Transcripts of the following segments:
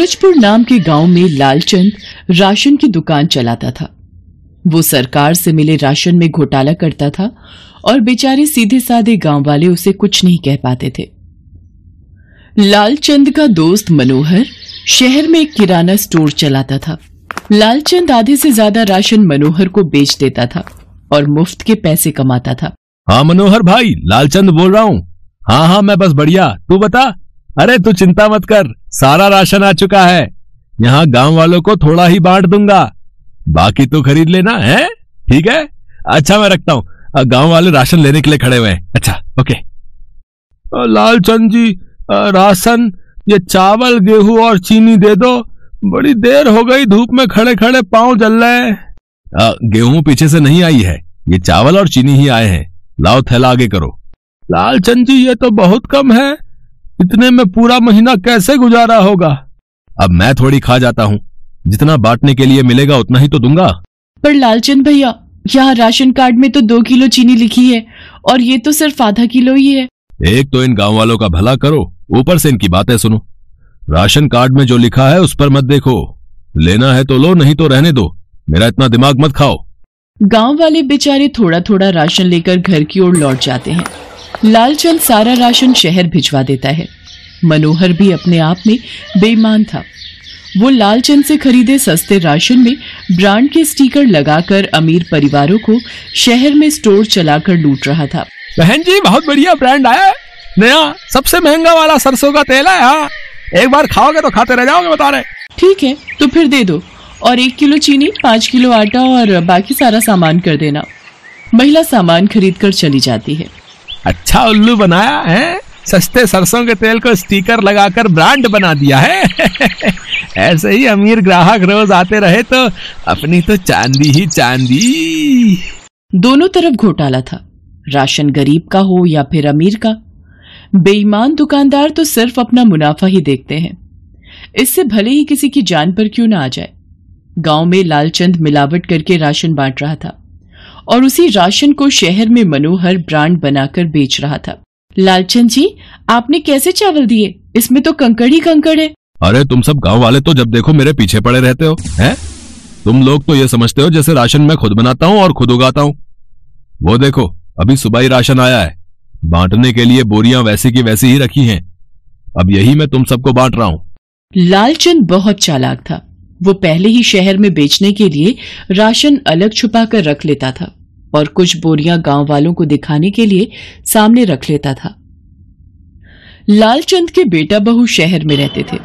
सूरजपुर नाम के गांव में लालचंद राशन की दुकान चलाता था वो सरकार से मिले राशन में घोटाला करता था और बेचारे सीधे साधे गांव वाले उसे कुछ नहीं कह पाते थे लालचंद का दोस्त मनोहर शहर में एक किराना स्टोर चलाता था लालचंद आधे से ज्यादा राशन मनोहर को बेच देता था और मुफ्त के पैसे कमाता था हाँ मनोहर भाई लालचंद बोल रहा हूँ हाँ हाँ मैं बस बढ़िया तू बता अरे तू चिंता मत कर सारा राशन आ चुका है यहाँ गांव वालों को थोड़ा ही बांट दूंगा बाकी तो खरीद लेना है ठीक है अच्छा मैं रखता हूँ गांव वाले राशन लेने के लिए खड़े हुए हैं अच्छा ओके लालचंद जी राशन ये चावल गेहूं और चीनी दे दो बड़ी देर हो गई धूप में खड़े खड़े पाँव जल रहे हैं गेहूं पीछे से नहीं आई है ये चावल और चीनी ही आए हैं लाओ थैला आगे करो लालचंद जी ये तो बहुत कम है इतने में पूरा महीना कैसे गुजारा होगा अब मैं थोड़ी खा जाता हूँ जितना बांटने के लिए मिलेगा उतना ही तो दूंगा पर लालचंद भैया यहाँ राशन कार्ड में तो दो किलो चीनी लिखी है और ये तो सिर्फ आधा किलो ही है एक तो इन गांव वालों का भला करो ऊपर से इनकी बातें सुनो राशन कार्ड में जो लिखा है उस पर मत देखो लेना है तो लो नहीं तो रहने दो मेरा इतना दिमाग मत खाओ गांव वाले बेचारे थोड़ा थोड़ा राशन लेकर घर की ओर लौट जाते हैं लालचंद सारा राशन शहर भिजवा देता है मनोहर भी अपने आप में बेईमान था वो लालचंद से खरीदे सस्ते राशन में ब्रांड के स्टिकर लगाकर अमीर परिवारों को शहर में स्टोर चलाकर लूट रहा था बहन जी बहुत बढ़िया ब्रांड आया है नया सबसे महंगा वाला सरसों का तेल है हाँ। एक बार खाओगे तो खाते रह जाओगे बता रहे ठीक है तो फिर दे दो और एक किलो चीनी पाँच किलो आटा और बाकी सारा सामान कर देना महिला सामान खरीद कर चली जाती है अच्छा उल्लू बनाया है सस्ते सरसों के तेल को स्टिकर लगाकर ब्रांड बना दिया है ऐसे ही अमीर ग्राहक रोज आते रहे तो अपनी तो चांदी ही चांदी दोनों तरफ घोटाला था राशन गरीब का हो या फिर अमीर का बेईमान दुकानदार तो सिर्फ अपना मुनाफा ही देखते हैं इससे भले ही किसी की जान पर क्यों ना आ जाए गांव में लालचंद मिलावट करके राशन बांट रहा था और उसी राशन को शहर में मनोहर ब्रांड बनाकर बेच रहा था लालचंद जी आपने कैसे चावल दिए इसमें तो कंकड़ ही कंकड़ है अरे तुम सब गांव वाले तो जब देखो मेरे पीछे पड़े रहते हो हैं? तुम लोग तो ये समझते हो जैसे राशन मैं खुद बनाता हूँ और खुद उगाता हूँ वो देखो अभी सुबह ही राशन आया है बांटने के लिए बोरियां वैसी की वैसी ही रखी हैं अब यही मैं तुम सबको बांट रहा हूँ लालचंद बहुत चालाक था वो पहले ही शहर में बेचने के लिए राशन अलग छुपा कर रख लेता था और कुछ बोरियां गांव वालों को दिखाने के लिए सामने रख लेता था लालचंद के बेटा बहु शहर में रहते थे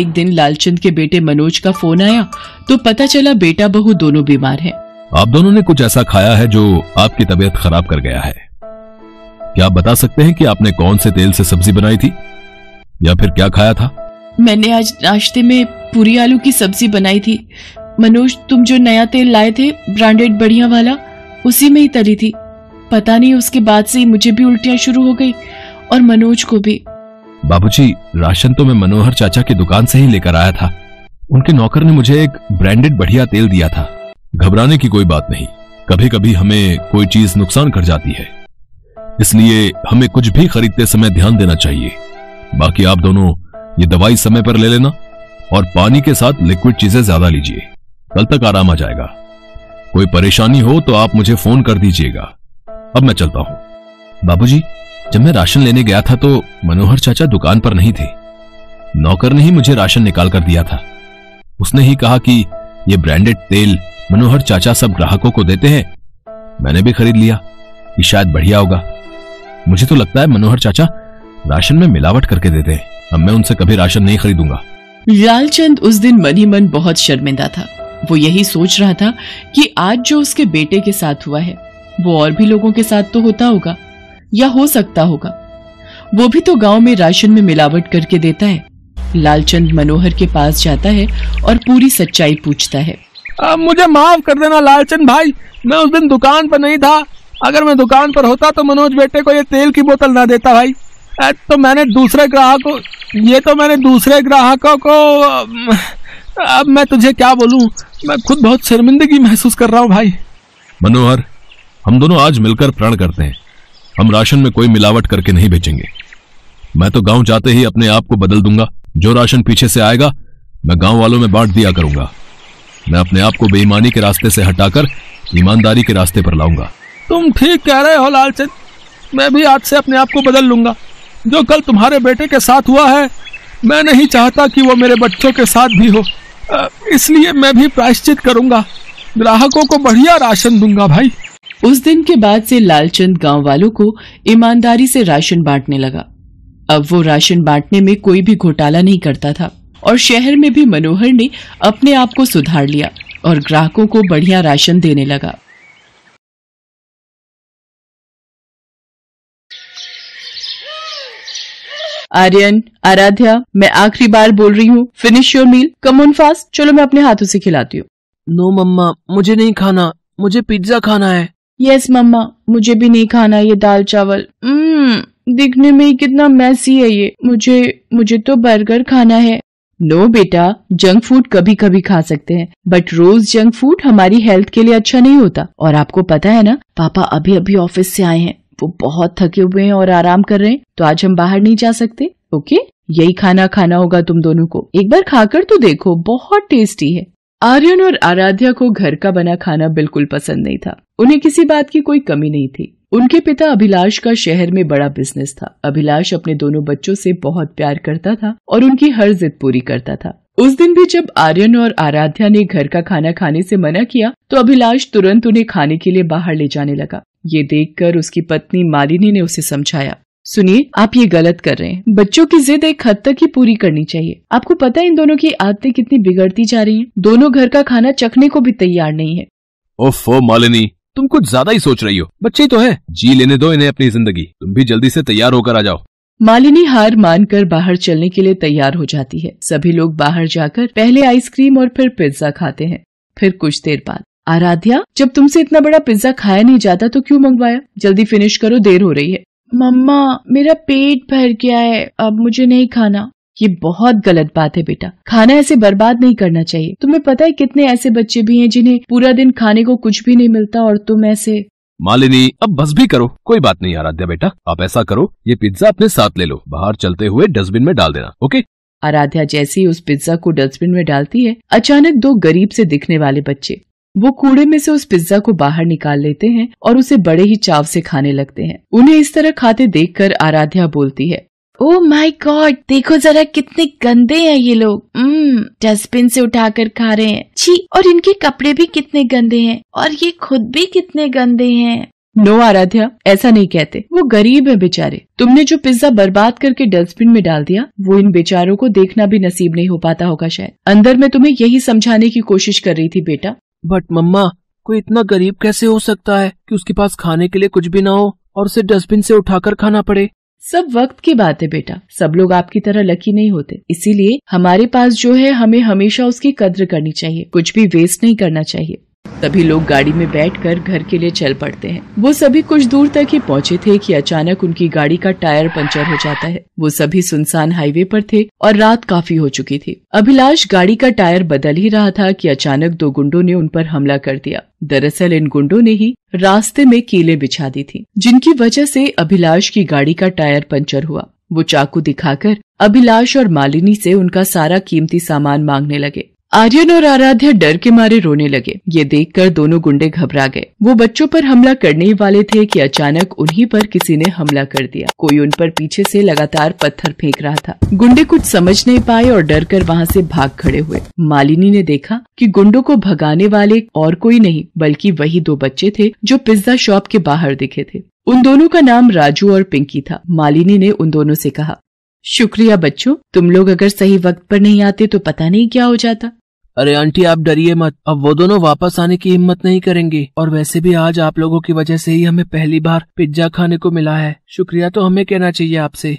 एक दिन लालचंद के बेटे मनोज का फोन आया तो पता चला बेटा बहू दोनों बीमार हैं। आप दोनों ने कुछ ऐसा खाया है जो आपकी तबीयत खराब कर गया है क्या आप बता सकते हैं कि आपने कौन से तेल से सब्जी बनाई थी या फिर क्या खाया था मैंने आज नाश्ते में पूरी आलू की सब्जी बनाई थी मनोज तुम जो नया तेल लाए थे ब्रांडेड बढ़िया वाला उसी में ही तरी थी पता नहीं उसके बाद से ही मुझे भी उल्टियां शुरू हो गई और मनोज को भी बाबूजी राशन तो मैं मनोहर चाचा की दुकान से ही लेकर आया था उनके नौकर ने मुझे एक ब्रांडेड बढ़िया तेल दिया था घबराने की कोई बात नहीं कभी कभी हमें कोई चीज नुकसान कर जाती है इसलिए हमें कुछ भी खरीदते समय ध्यान देना चाहिए बाकी आप दोनों ये दवाई समय पर ले लेना और पानी के साथ लिक्विड चीजें ज्यादा लीजिए कल तक आराम आ जाएगा कोई परेशानी हो तो आप मुझे फोन कर दीजिएगा अब मैं चलता हूं बाबूजी, जब मैं राशन लेने गया था तो मनोहर चाचा दुकान पर नहीं थे नौकर ने ही मुझे राशन निकाल कर दिया था उसने ही कहा कि ये ब्रांडेड तेल मनोहर चाचा सब ग्राहकों को देते हैं मैंने भी खरीद लिया कि शायद बढ़िया होगा मुझे तो लगता है मनोहर चाचा राशन में मिलावट करके देते हैं अब मैं उनसे कभी राशन नहीं खरीदूंगा लालचंद उस दिन मन ही मन बहुत शर्मिंदा था वो यही सोच रहा था कि आज जो उसके बेटे के साथ हुआ है वो और भी लोगों के साथ तो होता होगा या हो सकता होगा वो भी तो गांव में राशन में मिलावट करके देता है लालचंद मनोहर के पास जाता है और पूरी सच्चाई पूछता है अब मुझे माफ कर देना लालचंद भाई मैं उस दिन दुकान पर नहीं था अगर मैं दुकान पर होता तो मनोज बेटे को ये तेल की बोतल ना देता भाई तो मैंने दूसरे ग्राहक ये तो मैंने दूसरे ग्राहकों को अब मैं तुझे क्या बोलूं मैं खुद बहुत शर्मिंदगी महसूस कर रहा हूं भाई मनोहर हम दोनों आज मिलकर प्रण करते हैं हम राशन में कोई मिलावट करके नहीं बेचेंगे मैं तो गांव जाते ही अपने आप को बदल दूंगा जो राशन पीछे से आएगा मैं गांव वालों में बांट दिया करूंगा मैं अपने आप को बेईमानी के रास्ते से हटाकर ईमानदारी के रास्ते पर लाऊंगा तुम ठीक कह रहे हो लालचंद मैं भी आज से अपने आप को बदल लूंगा जो कल तुम्हारे बेटे के साथ हुआ है मैं नहीं चाहता कि वो मेरे बच्चों के साथ भी हो इसलिए मैं भी प्रायश्चित करूंगा ग्राहकों को बढ़िया राशन दूंगा भाई उस दिन के बाद से लालचंद गांव वालों को ईमानदारी से राशन बांटने लगा अब वो राशन बांटने में कोई भी घोटाला नहीं करता था और शहर में भी मनोहर ने अपने आप को सुधार लिया और ग्राहकों को बढ़िया राशन देने लगा आर्यन आराध्या मैं आखिरी बार बोल रही हूँ finish your meal come on fast चलो मैं अपने हाथों से खिलाती हूँ नो मम्मा मुझे नहीं खाना मुझे पिज्जा खाना है यस yes, मम्मा मुझे भी नहीं खाना ये दाल चावल mm, दिखने में ही कितना मैसी है ये मुझे मुझे तो बर्गर खाना है नो no, बेटा जंक फूड कभी कभी खा सकते हैं बट रोज जंक फूड हमारी हेल्थ के लिए अच्छा नहीं होता और आपको पता है ना पापा अभी अभी ऑफिस से आए हैं वो बहुत थके हुए हैं और आराम कर रहे हैं तो आज हम बाहर नहीं जा सकते ओके यही खाना खाना होगा तुम दोनों को एक बार खाकर तो देखो बहुत टेस्टी है आर्यन और आराध्या को घर का बना खाना बिल्कुल पसंद नहीं था उन्हें किसी बात की कोई कमी नहीं थी उनके पिता अभिलाष का शहर में बड़ा बिजनेस था अभिलाष अपने दोनों बच्चों से बहुत प्यार करता था और उनकी हर जिद पूरी करता था उस दिन भी जब आर्यन और आराध्या ने घर का खाना खाने से मना किया तो अभिलाष तुरंत उन्हें खाने के लिए बाहर ले जाने लगा ये देखकर उसकी पत्नी मालिनी ने उसे समझाया सुनिए आप ये गलत कर रहे हैं बच्चों की जिद एक हद तक ही पूरी करनी चाहिए आपको पता है इन दोनों की आदतें कितनी बिगड़ती जा रही हैं। दोनों घर का खाना चखने को भी तैयार नहीं है ओफो मालिनी तुम कुछ ज्यादा ही सोच रही हो बच्चे तो है जी लेने दो इन्हें अपनी जिंदगी तुम भी जल्दी ऐसी तैयार होकर आ जाओ मालिनी हार मानकर बाहर चलने के लिए तैयार हो जाती है सभी लोग बाहर जाकर पहले आइसक्रीम और फिर पिज्जा खाते हैं फिर कुछ देर बाद आराध्या जब तुमसे इतना बड़ा पिज्जा खाया नहीं जाता तो क्यों मंगवाया जल्दी फिनिश करो देर हो रही है मम्मा मेरा पेट भर गया है अब मुझे नहीं खाना ये बहुत गलत बात है बेटा खाना ऐसे बर्बाद नहीं करना चाहिए तुम्हें पता है कितने ऐसे बच्चे भी हैं जिन्हें पूरा दिन खाने को कुछ भी नहीं मिलता और तुम ऐसे मालिनी अब बस भी करो कोई बात नहीं आराध्या बेटा आप ऐसा करो ये पिज्जा अपने साथ ले लो बाहर चलते हुए डस्टबिन में डाल देना ओके आराध्या जैसी उस पिज्जा को डस्टबिन में डालती है अचानक दो गरीब से दिखने वाले बच्चे वो कूड़े में से उस पिज्जा को बाहर निकाल लेते हैं और उसे बड़े ही चाव से खाने लगते हैं उन्हें इस तरह खाते देखकर आराध्या बोलती है ओ माय गॉड देखो जरा कितने गंदे हैं ये लोग डस्टबिन hmm, से उठाकर खा रहे हैं छी और इनके कपड़े भी कितने गंदे हैं और ये खुद भी कितने गंदे हैं नो आराध्या ऐसा नहीं कहते वो गरीब है बेचारे तुमने जो पिज्जा बर्बाद करके डस्टबिन में डाल दिया वो इन बेचारों को देखना भी नसीब नहीं हो पाता होगा शायद अंदर में तुम्हें यही समझाने की कोशिश कर रही थी बेटा बट मम्मा कोई इतना गरीब कैसे हो सकता है कि उसके पास खाने के लिए कुछ भी ना हो और उसे डस्टबिन से उठाकर खाना पड़े सब वक्त की बात है बेटा सब लोग आपकी तरह लकी नहीं होते इसीलिए हमारे पास जो है हमें हमेशा उसकी कद्र करनी चाहिए कुछ भी वेस्ट नहीं करना चाहिए तभी लोग गाड़ी में बैठकर घर के लिए चल पड़ते हैं वो सभी कुछ दूर तक ही पहुंचे थे कि अचानक उनकी गाड़ी का टायर पंचर हो जाता है वो सभी सुनसान हाईवे पर थे और रात काफी हो चुकी थी अभिलाष गाड़ी का टायर बदल ही रहा था कि अचानक दो गुंडों ने उन पर हमला कर दिया दरअसल इन गुंडों ने ही रास्ते में कीले बिछा दी थी जिनकी वजह से अभिलाष की गाड़ी का टायर पंचर हुआ वो चाकू दिखाकर अभिलाष और मालिनी से उनका सारा कीमती सामान मांगने लगे आर्यन और आराध्या डर के मारे रोने लगे ये देखकर दोनों गुंडे घबरा गए वो बच्चों पर हमला करने ही वाले थे कि अचानक उन्हीं पर किसी ने हमला कर दिया कोई उन पर पीछे से लगातार पत्थर फेंक रहा था गुंडे कुछ समझ नहीं पाए और डर कर वहाँ से भाग खड़े हुए मालिनी ने देखा कि गुंडों को भगाने वाले और कोई नहीं बल्कि वही दो बच्चे थे जो पिज्जा शॉप के बाहर दिखे थे उन दोनों का नाम राजू और पिंकी था मालिनी ने उन दोनों से कहा शुक्रिया बच्चों तुम लोग अगर सही वक्त पर नहीं आते तो पता नहीं क्या हो जाता अरे आंटी आप डरिए मत अब वो दोनों वापस आने की हिम्मत नहीं करेंगे और वैसे भी आज आप लोगों की वजह से ही हमें पहली बार पिज्जा खाने को मिला है शुक्रिया तो हमें कहना चाहिए आपसे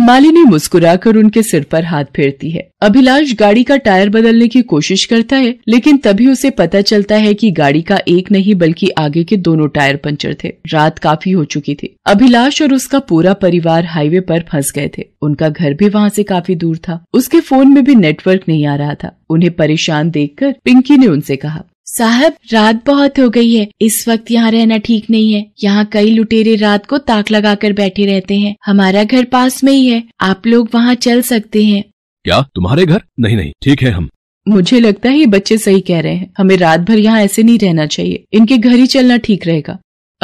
मालिनी मुस्कुराकर उनके सिर पर हाथ फेरती है अभिलाष गाड़ी का टायर बदलने की कोशिश करता है लेकिन तभी उसे पता चलता है कि गाड़ी का एक नहीं बल्कि आगे के दोनों टायर पंचर थे रात काफी हो चुकी थी अभिलाष और उसका पूरा परिवार हाईवे पर फंस गए थे उनका घर भी वहाँ से काफी दूर था उसके फोन में भी नेटवर्क नहीं आ रहा था उन्हें परेशान देख पिंकी ने उनसे कहा साहब रात बहुत हो गई है इस वक्त यहाँ रहना ठीक नहीं है यहाँ कई लुटेरे रात को ताक लगा कर बैठे रहते हैं हमारा घर पास में ही है आप लोग वहाँ चल सकते हैं क्या तुम्हारे घर नहीं नहीं ठीक है हम मुझे लगता है ये बच्चे सही कह रहे हैं हमें रात भर यहाँ ऐसे नहीं रहना चाहिए इनके घर ही चलना ठीक रहेगा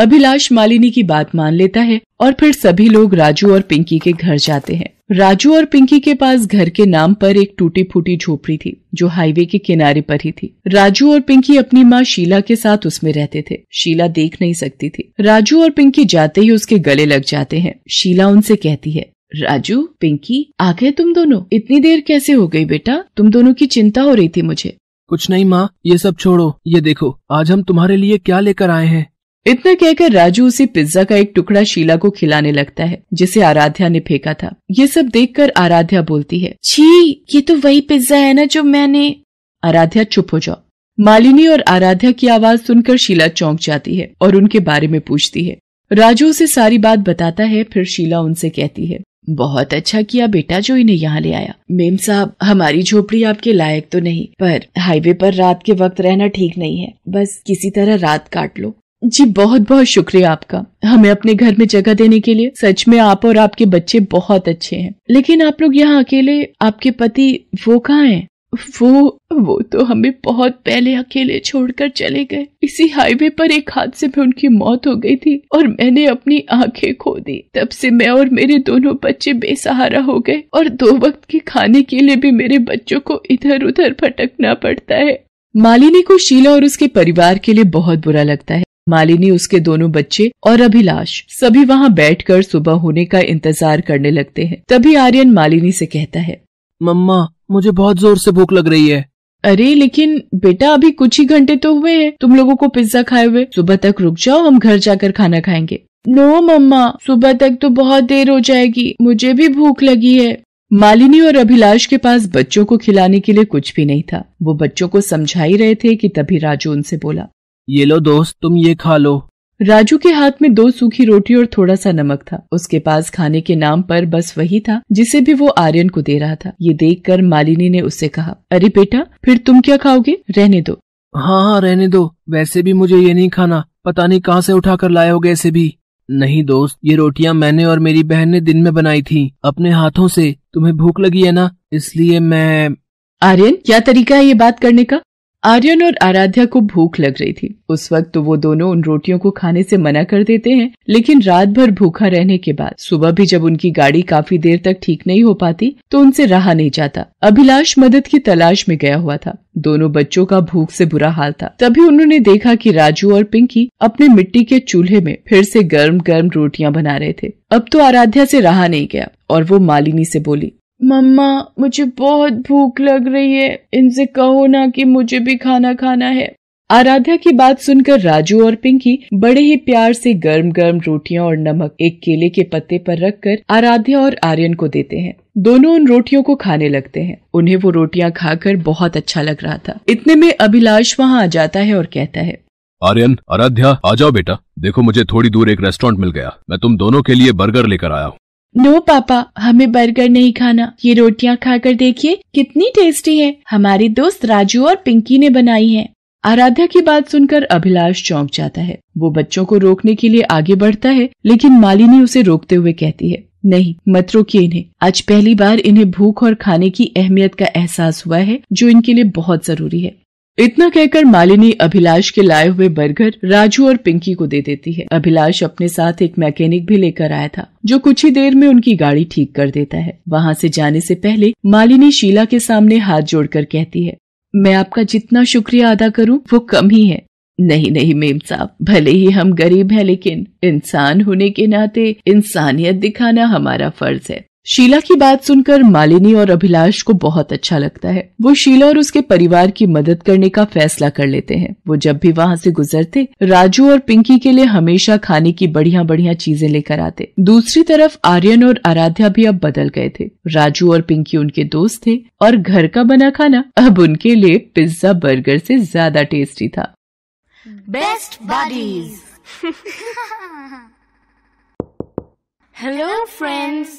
अभिलाष मालिनी की बात मान लेता है और फिर सभी लोग राजू और पिंकी के घर जाते हैं राजू और पिंकी के पास घर के नाम पर एक टूटी फूटी झोपड़ी थी जो हाईवे के किनारे पर ही थी राजू और पिंकी अपनी माँ शीला के साथ उसमें रहते थे शीला देख नहीं सकती थी राजू और पिंकी जाते ही उसके गले लग जाते हैं शीला उनसे कहती है राजू पिंकी आ गए तुम दोनों इतनी देर कैसे हो गई बेटा तुम दोनों की चिंता हो रही थी मुझे कुछ नहीं माँ ये सब छोड़ो ये देखो आज हम तुम्हारे लिए क्या लेकर आए हैं इतना कहकर राजू उसे पिज्जा का एक टुकड़ा शीला को खिलाने लगता है जिसे आराध्या ने फेंका था ये सब देखकर आराध्या बोलती है छी ये तो वही पिज्जा है ना जो मैंने आराध्या चुप हो जाओ मालिनी और आराध्या की आवाज सुनकर शीला चौंक जाती है और उनके बारे में पूछती है राजू उसे सारी बात बताता है फिर शीला उनसे कहती है बहुत अच्छा किया बेटा जो इन्हें यहाँ ले आया मेम साहब हमारी झोपड़ी आपके लायक तो नहीं पर हाईवे पर रात के वक्त रहना ठीक नहीं है बस किसी तरह रात काट लो जी बहुत बहुत शुक्रिया आपका हमें अपने घर में जगह देने के लिए सच में आप और आपके बच्चे बहुत अच्छे हैं लेकिन आप लोग यहाँ अकेले आपके पति वो कहाँ हैं वो वो तो हमें बहुत पहले अकेले छोड़कर चले गए इसी हाईवे पर एक हादसे में उनकी मौत हो गई थी और मैंने अपनी आंखें खो दी तब से मैं और मेरे दोनों बच्चे बेसहारा हो गए और दो वक्त के खाने के लिए भी मेरे बच्चों को इधर उधर भटकना पड़ता है मालिनी को शीला और उसके परिवार के लिए बहुत बुरा लगता है मालिनी उसके दोनों बच्चे और अभिलाष सभी वहाँ कर सुबह होने का इंतजार करने लगते है तभी आर्यन मालिनी से कहता है मम्मा मुझे बहुत जोर से भूख लग रही है अरे लेकिन बेटा अभी कुछ ही घंटे तो हुए हैं तुम लोगों को पिज्जा खाए हुए सुबह तक रुक जाओ हम घर जाकर खाना खाएंगे नो मम्मा सुबह तक तो बहुत देर हो जाएगी मुझे भी भूख लगी है मालिनी और अभिलाष के पास बच्चों को खिलाने के लिए कुछ भी नहीं था वो बच्चों को समझा ही रहे थे कि तभी राजू उनसे बोला ये लो दोस्त तुम ये खा लो राजू के हाथ में दो सूखी रोटी और थोड़ा सा नमक था उसके पास खाने के नाम पर बस वही था जिसे भी वो आर्यन को दे रहा था ये देखकर मालिनी ने उससे कहा अरे बेटा फिर तुम क्या खाओगे रहने दो हाँ हाँ रहने दो वैसे भी मुझे ये नहीं खाना पता नहीं कहाँ से उठा कर लाए गए ऐसे भी नहीं दोस्त ये रोटियाँ मैंने और मेरी बहन ने दिन में बनाई थी अपने हाथों से तुम्हें भूख लगी है ना इसलिए मैं आर्यन क्या तरीका है ये बात करने का आर्यन और आराध्या को भूख लग रही थी उस वक्त तो वो दोनों उन रोटियों को खाने से मना कर देते हैं लेकिन रात भर भूखा रहने के बाद सुबह भी जब उनकी गाड़ी काफी देर तक ठीक नहीं हो पाती तो उनसे रहा नहीं जाता अभिलाष मदद की तलाश में गया हुआ था दोनों बच्चों का भूख से बुरा हाल था तभी उन्होंने देखा कि राजू और पिंकी अपने मिट्टी के चूल्हे में फिर से गर्म गर्म रोटियां बना रहे थे अब तो आराध्या से रहा नहीं गया और वो मालिनी से बोली मम्मा मुझे बहुत भूख लग रही है इनसे कहो ना कि मुझे भी खाना खाना है आराध्या की बात सुनकर राजू और पिंकी बड़े ही प्यार से गर्म गर्म रोटियां और नमक एक केले के पत्ते पर रखकर आराध्या और आर्यन को देते हैं दोनों उन रोटियों को खाने लगते हैं उन्हें वो रोटियां खाकर बहुत अच्छा लग रहा था इतने में अभिलाष वहाँ आ जाता है और कहता है आर्यन आराध्या आ जाओ बेटा देखो मुझे थोड़ी दूर एक रेस्टोरेंट मिल गया मैं तुम दोनों के लिए बर्गर लेकर आया हूँ नो पापा हमें बर्गर नहीं खाना ये रोटियाँ खाकर देखिए कितनी टेस्टी हैं। हमारे दोस्त राजू और पिंकी ने बनाई हैं। आराध्या की बात सुनकर अभिलाष चौंक जाता है वो बच्चों को रोकने के लिए आगे बढ़ता है लेकिन मालिनी उसे रोकते हुए कहती है नहीं मत रोकिए इन्हें आज पहली बार इन्हें भूख और खाने की अहमियत का एहसास हुआ है जो इनके लिए बहुत जरूरी है इतना कहकर मालिनी अभिलाष के लाए हुए बर्गर राजू और पिंकी को दे देती है अभिलाष अपने साथ एक मैकेनिक भी लेकर आया था जो कुछ ही देर में उनकी गाड़ी ठीक कर देता है वहाँ से जाने से पहले मालिनी शीला के सामने हाथ जोड़कर कहती है मैं आपका जितना शुक्रिया अदा करूँ वो कम ही है नहीं नहीं मेम साहब भले ही हम गरीब हैं लेकिन इंसान होने के नाते इंसानियत दिखाना हमारा फर्ज है शीला की बात सुनकर मालिनी और अभिलाष को बहुत अच्छा लगता है वो शीला और उसके परिवार की मदद करने का फैसला कर लेते हैं वो जब भी वहाँ से गुजरते राजू और पिंकी के लिए हमेशा खाने की बढ़िया बढ़िया चीजें लेकर आते दूसरी तरफ आर्यन और आराध्या भी अब बदल गए थे राजू और पिंकी उनके दोस्त थे और घर का बना खाना अब उनके लिए पिज्जा बर्गर से ज्यादा टेस्टी था बेस्ट बॉडीज हेलो फ्रेंड्स